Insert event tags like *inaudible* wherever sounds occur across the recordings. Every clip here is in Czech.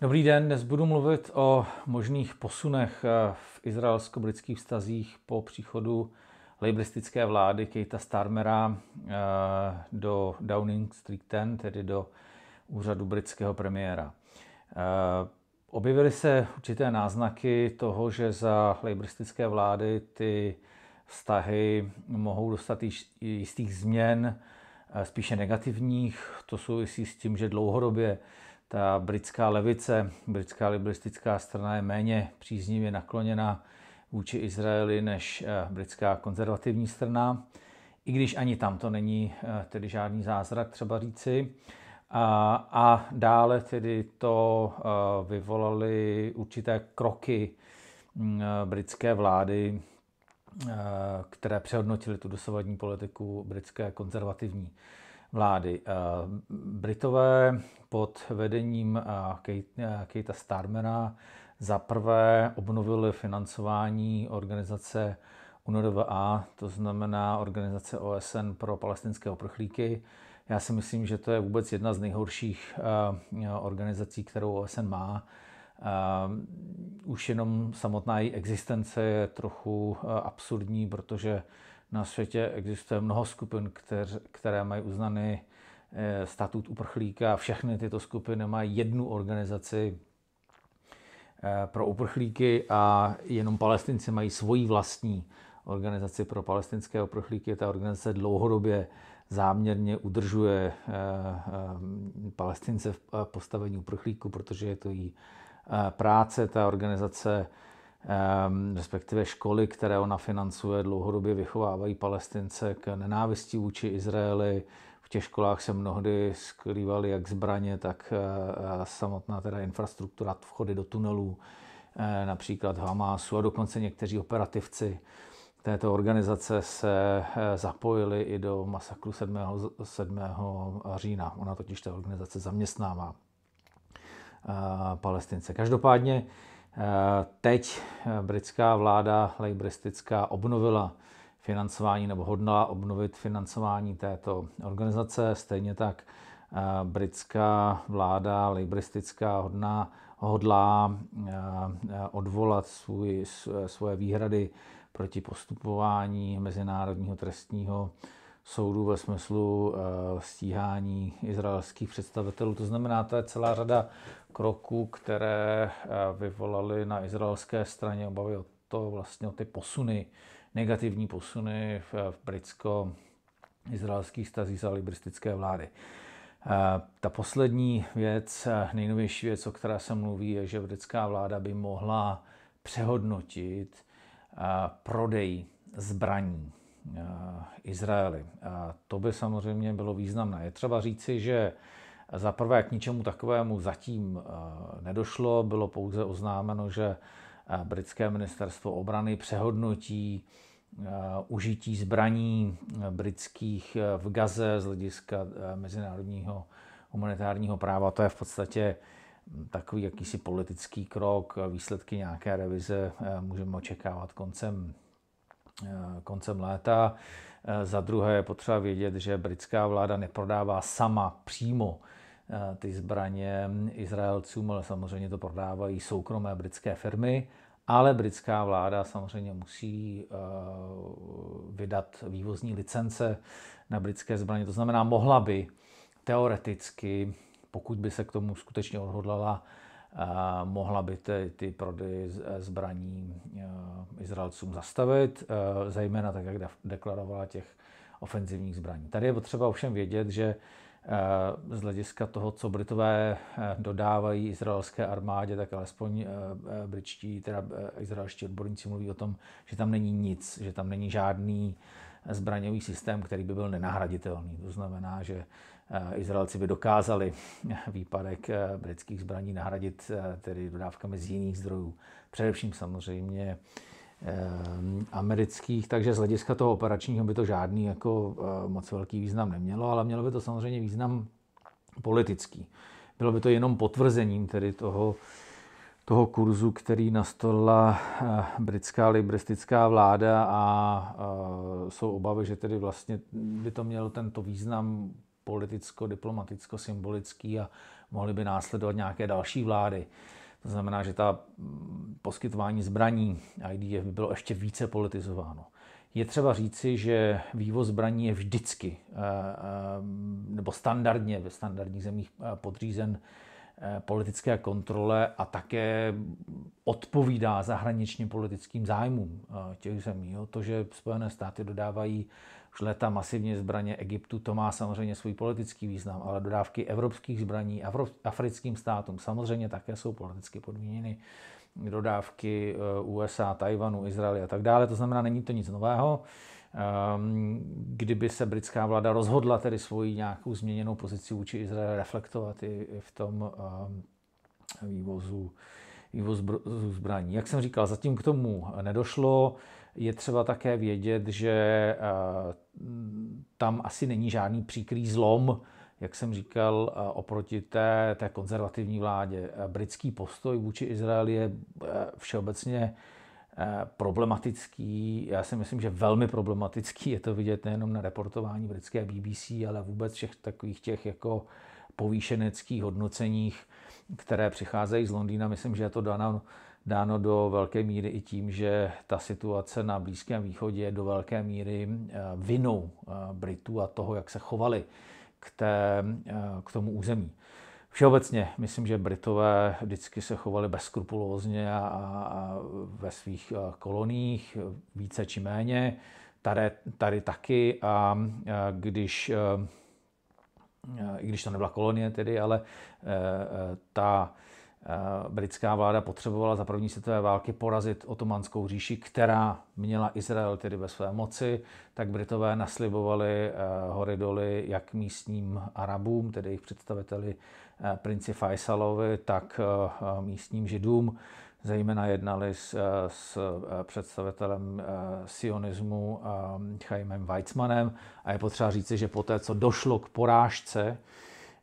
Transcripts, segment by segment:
Dobrý den, dnes budu mluvit o možných posunech eh, v izraelsko-britských vztazích po příchodu lejblistické vlády Kejta Starmera eh, do Downing Street 10, tedy do úřadu britského premiéra. Eh, objevily se určité náznaky toho, že za lejbristické vlády ty vztahy mohou dostat jistých změn, spíše negativních. To souvisí s tím, že dlouhodobě ta britská levice, britská liberistická strana je méně příznivě nakloněna vůči Izraeli než eh, britská konzervativní strana, i když ani tam to není eh, tedy žádný zázrak, třeba říci. A, a dále tedy to eh, vyvolaly určité kroky mm, britské vlády, které přehodnotily tu dosavadní politiku britské konzervativní vlády. Eh, Britové pod vedením eh, Keita eh, Starmera zaprvé obnovili financování organizace UNRWA, to znamená Organizace OSN pro palestinské oprchlíky. Já si myslím, že to je vůbec jedna z nejhorších organizací, kterou OSN má. Už jenom samotná její existence je trochu absurdní, protože na světě existuje mnoho skupin, kter, které mají uznaný eh, statut uprchlíka. Všechny tyto skupiny mají jednu organizaci eh, pro uprchlíky a jenom palestinci mají svoji vlastní organizaci pro palestinské uprchlíky. Ta organizace dlouhodobě záměrně udržuje eh, palestince v postavení uprchlíku, protože je to její práce. Ta organizace Ehm, respektive školy, které ona financuje, dlouhodobě vychovávají palestince k nenávisti vůči Izraeli. V těch školách se mnohdy skrývaly jak zbraně, tak eh, samotná teda infrastruktura, vchody do tunelů, eh, například Hamasu a dokonce někteří operativci této organizace se eh, zapojili i do masakru 7. 7. října. Ona totiž ta organizace zaměstnává palestince. Každopádně Teď eh, britská vláda lejbristická obnovila financování nebo hodnala obnovit financování této organizace. Stejně tak eh, britská vláda lejbristická hodná hodlá eh, odvolat svůj, svoje výhrady proti postupování Mezinárodního trestního soudu ve smyslu eh, stíhání izraelských představitelů. To znamená, to je celá řada kroků, které eh, vyvolaly na izraelské straně obavy o to vlastně o ty posuny, negativní posuny v, eh, v britsko-izraelských stazích za libristické vlády. Ta poslední věc, nejnovější věc, o které se mluví, je, že britská vláda by mohla přehodnotit prodej zbraní Eh, Izraeli. A to by samozřejmě bylo významné. Je třeba říci, že za prvé k ničemu takovému zatím eh, nedošlo, bylo pouze oznámeno, že eh, britské ministerstvo obrany přehodnotí užití zbraní britských v Gaze z hlediska mezinárodního humanitárního práva. To je v podstatě hm, takový jakýsi politický krok, výsledky nějaké revize můžeme očekávat koncem Eh, koncem léta. Eh, za druhé je potřeba vědět, že britská vláda neprodává sama přímo eh, ty zbraně Izraelcům, ale samozřejmě to prodávají soukromé britské firmy. Ale britská vláda samozřejmě musí vydat vývozní licence na britské zbraně. To znamená, mohla by teoreticky, pokud by se k tomu skutečně odhodlala, mohla by ty, ty prodeje zbraní eh, Izraelcům zastavit, eh, zejména tak, jak deklarovala těch ofenzivních zbraní. Tady je potřeba ovšem vědět, že eh, z hlediska toho, co Britové dodávají izraelské armádě, tak alespoň britští, teda izraelští odborníci mluví o tom, že tam není nic, že tam není žádný zbraňový systém, který by byl nenahraditelný. To znamená, že eh, Izraelci by dokázali *laughs* výpadek eh, britských zbraní nahradit eh, tedy dodávkami z jiných zdrojů, především samozřejmě amerických, takže z hlediska toho operačního by to žádný jako moc velký význam nemělo, ale mělo by to samozřejmě význam politický. Bylo by to jenom potvrzením tedy toho, toho kurzu, který nastolila eh, britská libristická vláda a eh, jsou obavy, že tedy vlastně by to mělo tento význam politicko-diplomaticko-symbolický a mohly by následovat nějaké další vlády. To znamená, že ta mm, poskytování zbraní IDF by bylo ještě více politizováno. Je třeba říci, že vývoz zbraní je vždycky, eh, nebo standardně ve standardních zemích podřízen Eh, politické kontrole a také odpovídá zahraničním politickým zájmům eh, těch zemí. Jo. To, že Spojené státy dodávají už léta masivně zbraně Egyptu, to má samozřejmě svůj politický význam, ale dodávky evropských zbraní africkým státům samozřejmě také jsou politicky podmíněny dodávky eh, USA, Tajvanu, Izraeli a tak dále. To znamená, není to nic nového. Ehm, kdyby se britská vláda rozhodla tedy svoji nějakou změněnou pozici vůči Izraeli reflektovat i, v tom ehm, vývozu, vývozu zbraní. Jak jsem říkal, zatím k tomu nedošlo. Je třeba také vědět, že ehm, tam asi není žádný příkrý zlom, jak jsem říkal, e, oproti té, té konzervativní vládě. E, britský postoj vůči Izraeli je e, všeobecně Eh, problematický, já si myslím, že velmi problematický, je to vidět nejenom na reportování britské BBC, ale vůbec všech takových těch jako povýšeneckých hodnoceních, které přicházejí z Londýna. Myslím, že je to dáno, dáno do velké míry i tím, že ta situace na Blízkém východě je do velké míry eh, vinou eh, Britů a toho, jak se chovali k, té, k tomu území. Všeobecně myslím, že Britové vždycky se chovali bezskrupulózně a, a ve svých eh, koloniích více či méně, tady, tady taky. A eh, když, eh, i když to nebyla kolonie tedy, ale ta Eh, britská vláda potřebovala za první světové války porazit otomanskou říši, která měla Izrael tedy ve své moci, tak Britové naslibovali eh, hory doly jak místním Arabům, tedy jejich představiteli eh, princi Faisalovi, tak místním Židům. Zejména jednali s, s představitelem sionismu Chaimem Weizmannem a je potřeba říci, že poté, co došlo k porážce,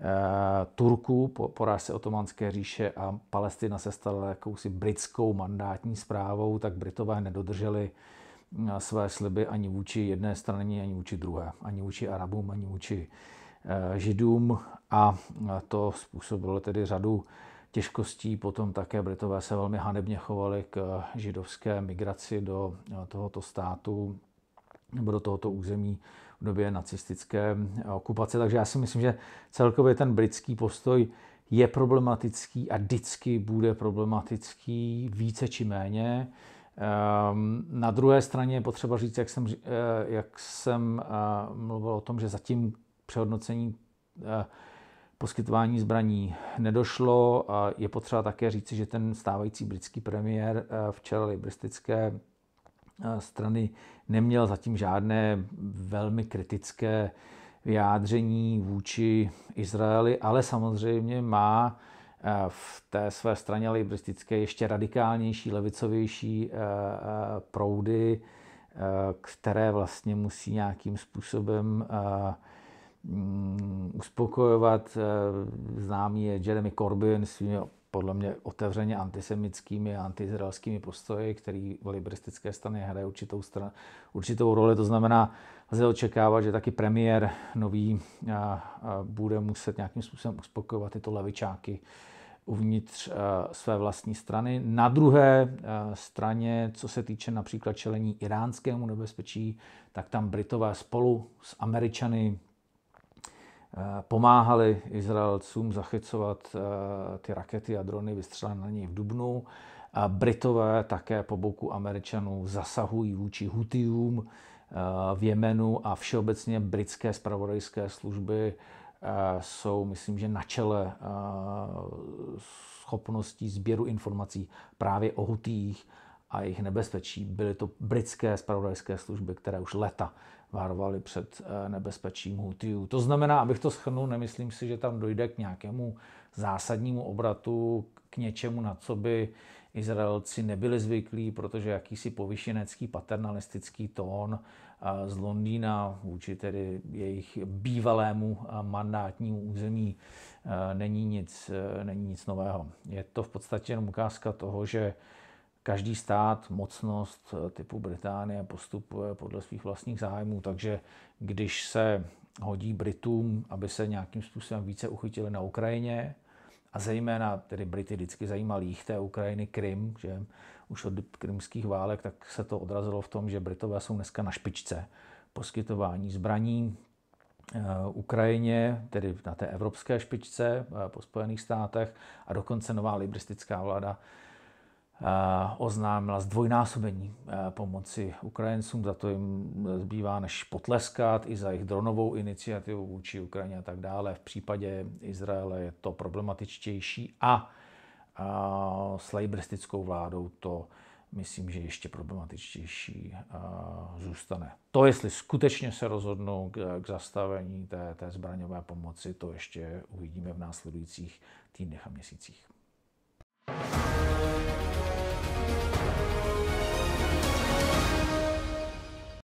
Eh, Turků po porážce otomanské říše a Palestina se stala jakousi britskou mandátní zprávou, tak Britové nedodrželi eh, své sliby ani vůči jedné straně, ani vůči druhé, ani vůči Arabům, ani vůči eh, Židům a to způsobilo tedy řadu těžkostí. Potom také Britové se velmi hanebně chovali k židovské migraci do tohoto státu nebo do tohoto území v době nacistické okupace. Takže já si myslím, že celkově ten britský postoj je problematický a vždycky bude problematický více či méně. Ehm, na druhé straně je potřeba říct, jak jsem, eh, jak jsem eh, mluvil o tom, že zatím přehodnocení eh, poskytování zbraní nedošlo. Je potřeba také říci, že ten stávající britský premiér v čele liberistické strany neměl zatím žádné velmi kritické vyjádření vůči Izraeli, ale samozřejmě má eh, v té své straně libristické ještě radikálnější, levicovější eh, eh, proudy, které vlastně musí nějakým způsobem mm, uspokojovat. Známý je Jeremy Corbyn svými podle mě otevřeně antisemickými a antizraelskými postoji, který v liberistické straně hraje určitou, stran, určitou roli. To znamená, lze očekávat, že taky premiér nový a, a bude muset nějakým způsobem uspokojovat tyto levičáky uvnitř a, své vlastní strany. Na druhé a, straně, co se týče například čelení iránskému nebezpečí, tak tam Britové spolu s Američany pomáhali Izraelcům zachycovat eh, ty rakety a drony vystřelené na něj v Dubnu. A Britové také po boku Američanů zasahují vůči Hutijům eh, v Jemenu a všeobecně britské spravodajské služby eh, jsou, myslím, že na čele schopností sběru informací právě o Hutích a jejich nebezpečí. Byly to britské spravodajské služby, které už leta varovali před eh, nebezpečím Hutiů. To znamená, abych to schrnul, nemyslím si, že tam dojde k nějakému zásadnímu obratu, k něčemu, na co by Izraelci nebyli zvyklí, protože jakýsi povyšenecký paternalistický tón eh, z Londýna vůči tedy jejich bývalému eh, mandátnímu území není nic, není nic nového. Je to v podstatě jen ukázka toho, že každý stát, mocnost eh, typu Británie postupuje podle svých vlastních zájmů, takže když se hodí Britům, aby se nějakým způsobem více uchytili na Ukrajině, a zejména tedy Brity vždycky zajímal jich té Ukrajiny, Krym, že už od krymských válek, tak se to odrazilo v tom, že Britové jsou dneska na špičce poskytování zbraní eh, Ukrajině, tedy na té evropské špičce eh, po Spojených státech a dokonce nová libristická vláda oznámila zdvojnásobení pomoci Ukrajincům, za to jim zbývá než potleskat i za jejich dronovou iniciativu vůči Ukrajině a tak dále. V případě Izraele je to problematičtější a s lejbristickou vládou to myslím, že ještě problematičtější zůstane. To, jestli skutečně se rozhodnou k zastavení té, té zbraňové pomoci, to ještě uvidíme v následujících týdnech a měsících.